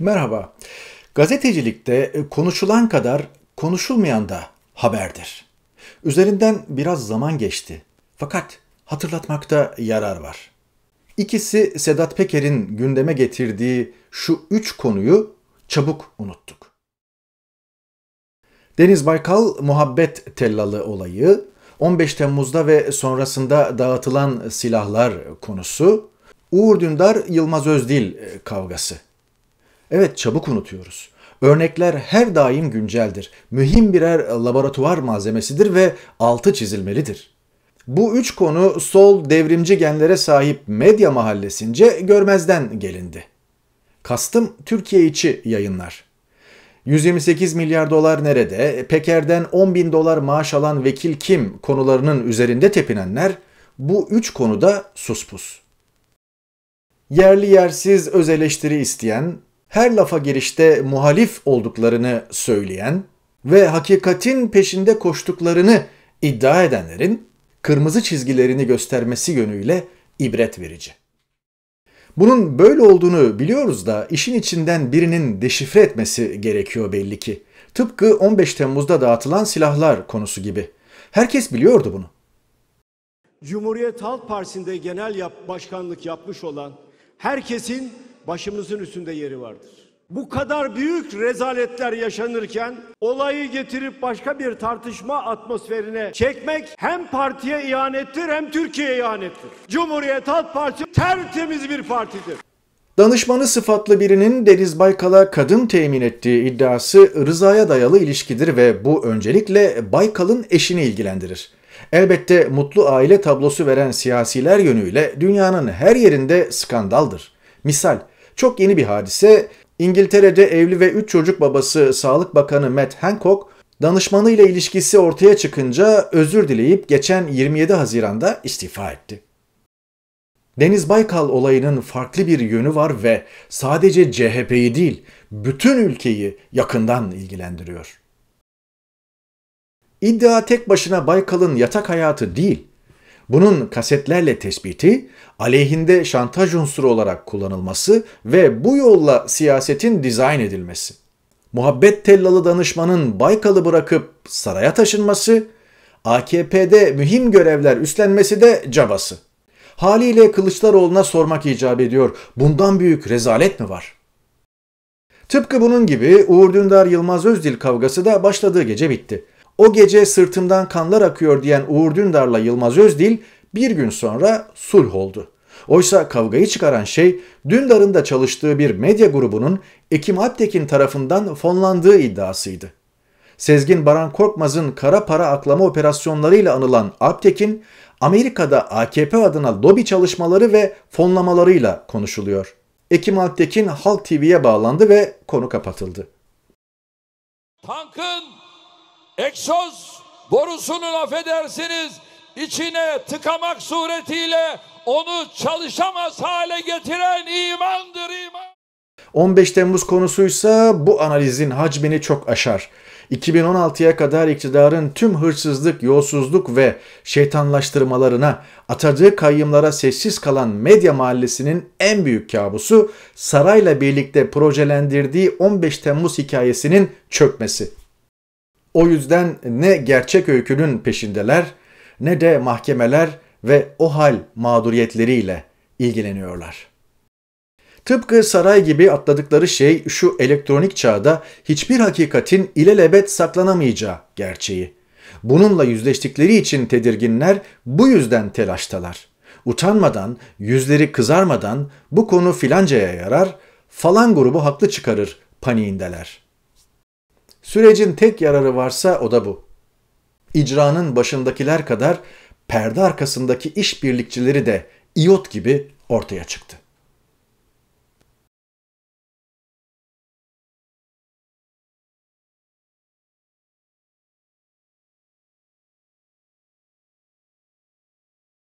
Merhaba. Gazetecilikte e, konuşulan kadar konuşulmayan da haberdir. Üzerinden biraz zaman geçti. Fakat hatırlatmakta yarar var. İkisi Sedat Peker'in gündeme getirdiği şu üç konuyu çabuk unuttuk. Deniz Baykal muhabbet tellalı olayı, 15 Temmuz'da ve sonrasında dağıtılan silahlar konusu, Uğur Dündar Yılmaz Özdil e, kavgası. Evet çabuk unutuyoruz. Örnekler her daim günceldir. Mühim birer laboratuvar malzemesidir ve altı çizilmelidir. Bu üç konu sol devrimci genlere sahip medya mahallesince görmezden gelindi. Kastım Türkiye içi yayınlar. 128 milyar dolar nerede, Peker'den 10 bin dolar maaş alan vekil kim konularının üzerinde tepinenler bu üç konuda suspus. Yerli yersiz öz eleştiri isteyen, her lafa girişte muhalif olduklarını söyleyen ve hakikatin peşinde koştuklarını iddia edenlerin kırmızı çizgilerini göstermesi yönüyle ibret verici. Bunun böyle olduğunu biliyoruz da işin içinden birinin deşifre etmesi gerekiyor belli ki. Tıpkı 15 Temmuz'da dağıtılan silahlar konusu gibi. Herkes biliyordu bunu. Cumhuriyet Halk Partisi'nde genel yap başkanlık yapmış olan herkesin başımızın üstünde yeri vardır. Bu kadar büyük rezaletler yaşanırken olayı getirip başka bir tartışma atmosferine çekmek hem partiye ihanettir hem Türkiye'ye ihanettir. Cumhuriyet Halk Partisi tertemiz bir partidir. Danışmanı sıfatlı birinin Deniz Baykal'a kadın temin ettiği iddiası rızaya dayalı ilişkidir ve bu öncelikle Baykal'ın eşini ilgilendirir. Elbette mutlu aile tablosu veren siyasiler yönüyle dünyanın her yerinde skandaldır. Misal çok yeni bir hadise. İngiltere'de evli ve 3 çocuk babası Sağlık Bakanı Matt Hancock danışmanıyla ilişkisi ortaya çıkınca özür dileyip geçen 27 Haziran'da istifa etti. Deniz Baykal olayının farklı bir yönü var ve sadece CHP'yi değil, bütün ülkeyi yakından ilgilendiriyor. İddia tek başına Baykal'ın yatak hayatı değil, bunun kasetlerle tespiti, aleyhinde şantaj unsuru olarak kullanılması ve bu yolla siyasetin dizayn edilmesi. Muhabbet tellalı danışmanın Baykal'ı bırakıp saraya taşınması, AKP'de mühim görevler üstlenmesi de cabası. Haliyle Kılıçdaroğlu'na sormak icap ediyor. Bundan büyük rezalet mi var? Tıpkı bunun gibi Uğur Dündar Yılmaz Özdil kavgası da başladığı gece bitti o gece sırtımdan kanlar akıyor diyen Uğur Dündar'la Yılmaz Özdil bir gün sonra sulh oldu. Oysa kavgayı çıkaran şey Dündar'ın da çalıştığı bir medya grubunun Ekim Alptekin tarafından fonlandığı iddiasıydı. Sezgin Baran Korkmaz'ın kara para aklama operasyonlarıyla anılan Alptekin, Amerika'da AKP adına lobi çalışmaları ve fonlamalarıyla konuşuluyor. Ekim Alptekin Halk TV'ye bağlandı ve konu kapatıldı. Tankın egzoz borusunun affedersiniz içine tıkamak suretiyle onu çalışamaz hale getiren imandır iman. 15 Temmuz konusuysa bu analizin hacmini çok aşar. 2016'ya kadar iktidarın tüm hırsızlık, yolsuzluk ve şeytanlaştırmalarına atadığı kayyımlara sessiz kalan medya mahallesinin en büyük kabusu sarayla birlikte projelendirdiği 15 Temmuz hikayesinin çökmesi. O yüzden ne gerçek öykünün peşindeler ne de mahkemeler ve o hal mağduriyetleriyle ilgileniyorlar. Tıpkı saray gibi atladıkları şey şu elektronik çağda hiçbir hakikatin ilelebet saklanamayacağı gerçeği. Bununla yüzleştikleri için tedirginler bu yüzden telaştalar. Utanmadan, yüzleri kızarmadan bu konu filancaya yarar, falan grubu haklı çıkarır paniğindeler.'' Sürecin tek yararı varsa o da bu. İcranın başındakiler kadar perde arkasındaki işbirlikçileri de iot gibi ortaya çıktı.